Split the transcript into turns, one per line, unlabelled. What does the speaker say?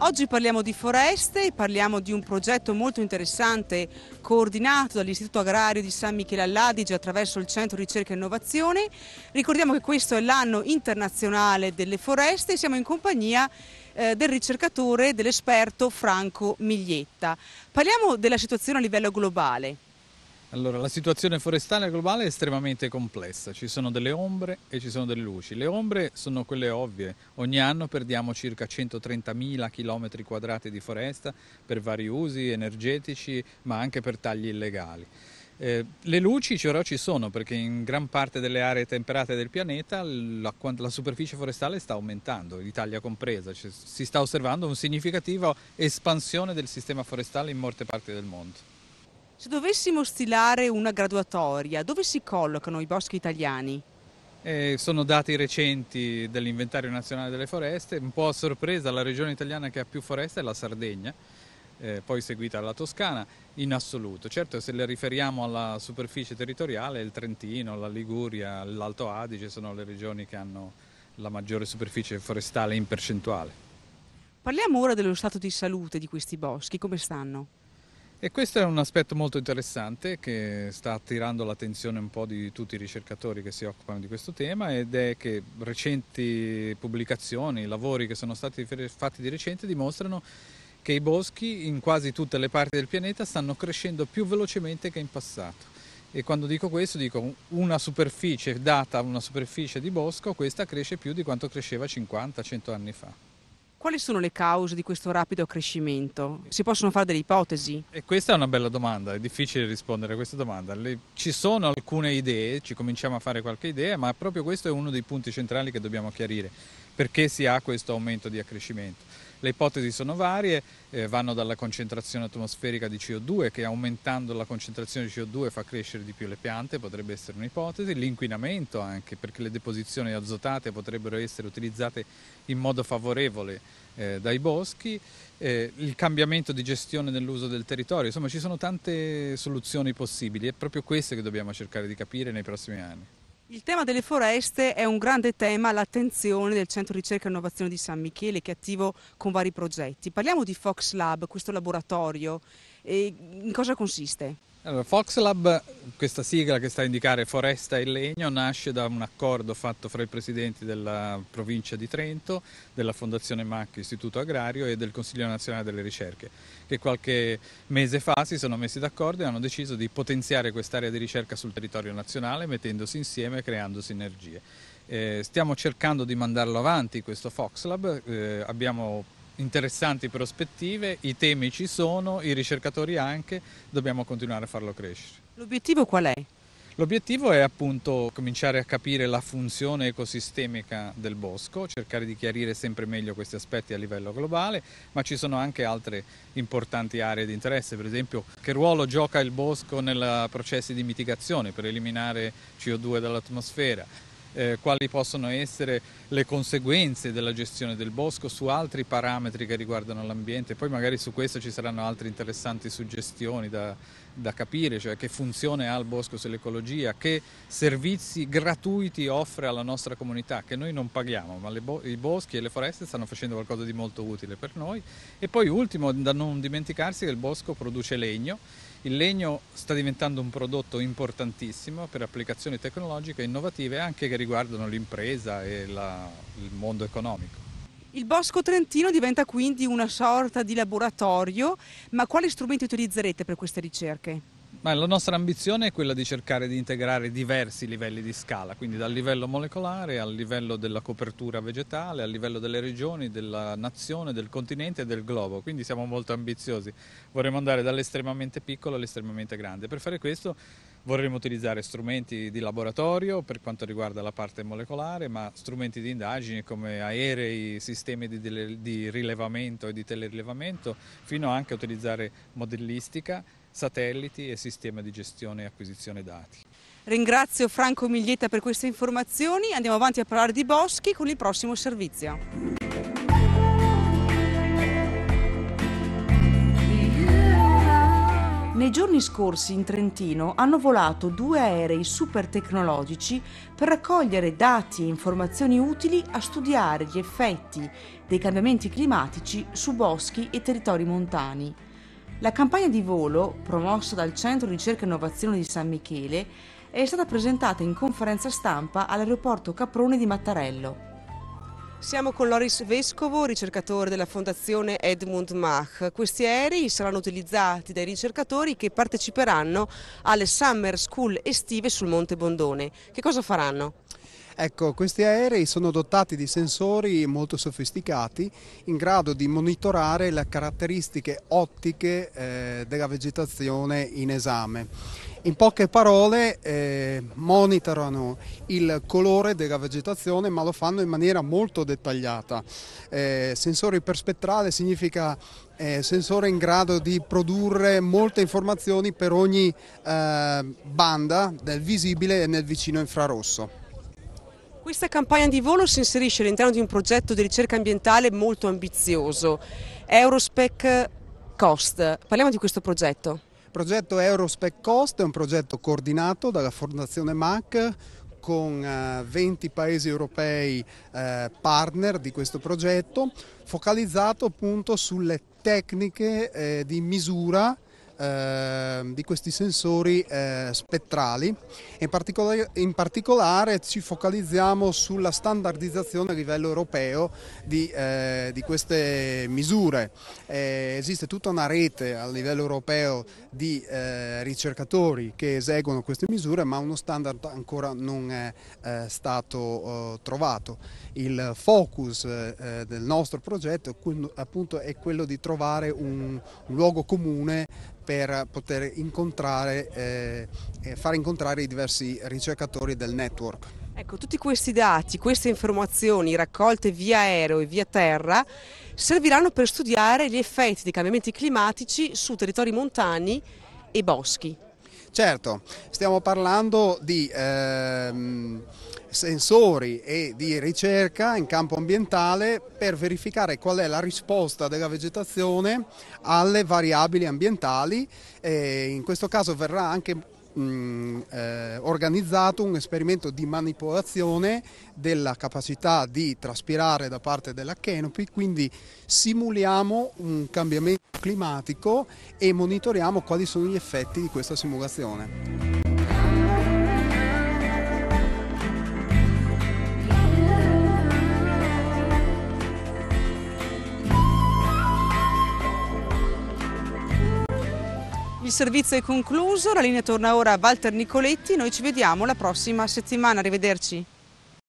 Oggi parliamo di foreste, parliamo di un progetto molto interessante coordinato dall'Istituto Agrario di San Michele all'Adige attraverso il Centro Ricerca e Innovazione. Ricordiamo che questo è l'anno internazionale delle foreste e siamo in compagnia eh, del ricercatore, dell'esperto Franco Miglietta. Parliamo della situazione a livello globale.
Allora, la situazione forestale globale è estremamente complessa, ci sono delle ombre e ci sono delle luci. Le ombre sono quelle ovvie, ogni anno perdiamo circa 130.000 km 2 di foresta per vari usi energetici ma anche per tagli illegali. Eh, le luci però ci sono perché in gran parte delle aree temperate del pianeta la, la superficie forestale sta aumentando, l'Italia compresa, cioè, si sta osservando una significativa espansione del sistema forestale in molte parti del mondo.
Se dovessimo stilare una graduatoria, dove si collocano i boschi italiani?
Eh, sono dati recenti dell'inventario nazionale delle foreste, un po' a sorpresa la regione italiana che ha più foreste è la Sardegna, eh, poi seguita dalla Toscana in assoluto. Certo se le riferiamo alla superficie territoriale il Trentino, la Liguria, l'Alto Adige sono le regioni che hanno la maggiore superficie forestale in percentuale.
Parliamo ora dello stato di salute di questi boschi, come stanno? E questo è un aspetto molto interessante che
sta attirando l'attenzione un po' di tutti i ricercatori che si occupano di questo tema ed è che recenti pubblicazioni, lavori che sono stati fatti di recente dimostrano che i boschi in quasi tutte le parti del pianeta stanno crescendo più velocemente che in passato. E quando dico questo dico una superficie data una superficie di bosco, questa cresce più di quanto cresceva 50-100 anni fa.
Quali sono le cause di questo rapido accrescimento? Si possono fare delle ipotesi?
E questa è una bella domanda, è difficile rispondere a questa domanda. Le, ci sono alcune idee, ci cominciamo a fare qualche idea, ma proprio questo è uno dei punti centrali che dobbiamo chiarire, perché si ha questo aumento di accrescimento. Le ipotesi sono varie, eh, vanno dalla concentrazione atmosferica di CO2 che aumentando la concentrazione di CO2 fa crescere di più le piante, potrebbe essere un'ipotesi, l'inquinamento anche perché le deposizioni azotate potrebbero essere utilizzate in modo favorevole eh, dai boschi, eh, il cambiamento di gestione nell'uso del territorio, insomma ci sono tante soluzioni possibili, è proprio queste che dobbiamo cercare di capire nei prossimi anni.
Il tema delle foreste è un grande tema all'attenzione del Centro Ricerca e Innovazione di San Michele che è attivo con vari progetti. Parliamo di Fox Lab, questo laboratorio eh, in cosa consiste? Allora, Foxlab,
questa sigla che sta a indicare foresta e legno, nasce da un accordo fatto fra i presidenti della provincia di Trento, della Fondazione MAC Istituto Agrario e del Consiglio Nazionale delle Ricerche, che qualche mese fa si sono messi d'accordo e hanno deciso di potenziare quest'area di ricerca sul territorio nazionale mettendosi insieme e creando sinergie. Eh, stiamo cercando di mandarlo avanti questo Foxlab, eh, abbiamo interessanti prospettive, i temi ci sono, i ricercatori anche, dobbiamo continuare a farlo crescere.
L'obiettivo qual è?
L'obiettivo è appunto cominciare a capire la funzione ecosistemica del bosco, cercare di chiarire sempre meglio questi aspetti a livello globale, ma ci sono anche altre importanti aree di interesse, per esempio che ruolo gioca il bosco nei processi di mitigazione per eliminare CO2 dall'atmosfera, eh, quali possono essere le conseguenze della gestione del bosco su altri parametri che riguardano l'ambiente. Poi magari su questo ci saranno altre interessanti suggestioni da, da capire, cioè che funzione ha il bosco sull'ecologia, che servizi gratuiti offre alla nostra comunità, che noi non paghiamo, ma bo i boschi e le foreste stanno facendo qualcosa di molto utile per noi. E poi ultimo, da non dimenticarsi che il bosco produce legno il legno sta diventando un prodotto importantissimo per applicazioni tecnologiche innovative anche che riguardano l'impresa e la, il mondo economico.
Il Bosco Trentino diventa quindi una sorta di laboratorio, ma quali strumenti utilizzerete per queste ricerche?
Ma la nostra ambizione è quella di cercare di integrare diversi livelli di scala, quindi dal livello molecolare al livello della copertura vegetale, al livello delle regioni, della nazione, del continente e del globo, quindi siamo molto ambiziosi. Vorremmo andare dall'estremamente piccolo all'estremamente grande. Per fare questo vorremmo utilizzare strumenti di laboratorio per quanto riguarda la parte molecolare, ma strumenti di indagine come aerei, sistemi di, di rilevamento e di telerilevamento, fino anche a utilizzare modellistica satelliti e sistema di gestione e acquisizione dati.
Ringrazio Franco Miglietta per queste informazioni, andiamo avanti a parlare di boschi con il prossimo servizio. Nei giorni scorsi in Trentino hanno volato due aerei super tecnologici per raccogliere dati e informazioni utili a studiare gli effetti dei cambiamenti climatici su boschi e territori montani. La campagna di volo, promossa dal Centro Ricerca e Innovazione di San Michele, è stata presentata in conferenza stampa all'aeroporto Caprone di Mattarello. Siamo con Loris Vescovo, ricercatore della fondazione Edmund Mach. Questi aerei saranno utilizzati dai ricercatori che parteciperanno alle Summer School estive sul Monte Bondone. Che cosa faranno?
Ecco, questi aerei sono dotati di sensori molto sofisticati in grado di monitorare le caratteristiche ottiche eh, della vegetazione in esame. In poche parole eh, monitorano il colore della vegetazione ma lo fanno in maniera molto dettagliata. Eh, sensore iperspettrale significa eh, sensore in grado di produrre molte informazioni per ogni eh, banda del visibile e nel vicino infrarosso.
Questa campagna di volo si inserisce all'interno di un progetto di ricerca ambientale molto ambizioso, Eurospec Cost. Parliamo di questo progetto.
Il progetto Eurospec Cost è un progetto coordinato dalla Fondazione MAC con 20 eh, paesi europei eh, partner di questo progetto, focalizzato appunto sulle tecniche eh, di misura Ehm, di questi sensori eh, spettrali. In, particol in, particolare ci focalizziamo sulla standardizzazione a livello europeo di, eh, di queste misure. Eh, esiste tutta una rete a livello europeo di eh, ricercatori che eseguono queste misure, ma uno standard ancora non è eh, stato trovato. Il focus del nostro progetto appunto, è quello di trovare un, un luogo comune per poter incontrare, eh, far
incontrare i diversi ricercatori
del network.
Ecco, tutti questi dati, queste informazioni raccolte via aereo e via terra serviranno per studiare gli effetti dei cambiamenti climatici su territori montani e boschi. Certo,
stiamo parlando di ehm, sensori e di ricerca in campo ambientale per verificare qual è la risposta della vegetazione alle variabili ambientali e in questo caso verrà anche mh, eh, organizzato un esperimento di manipolazione della capacità di traspirare da parte della canopy, quindi simuliamo un cambiamento climatico e monitoriamo quali sono gli effetti di questa simulazione.
Il servizio è concluso, la linea torna ora a Walter Nicoletti, noi ci vediamo la prossima settimana, arrivederci.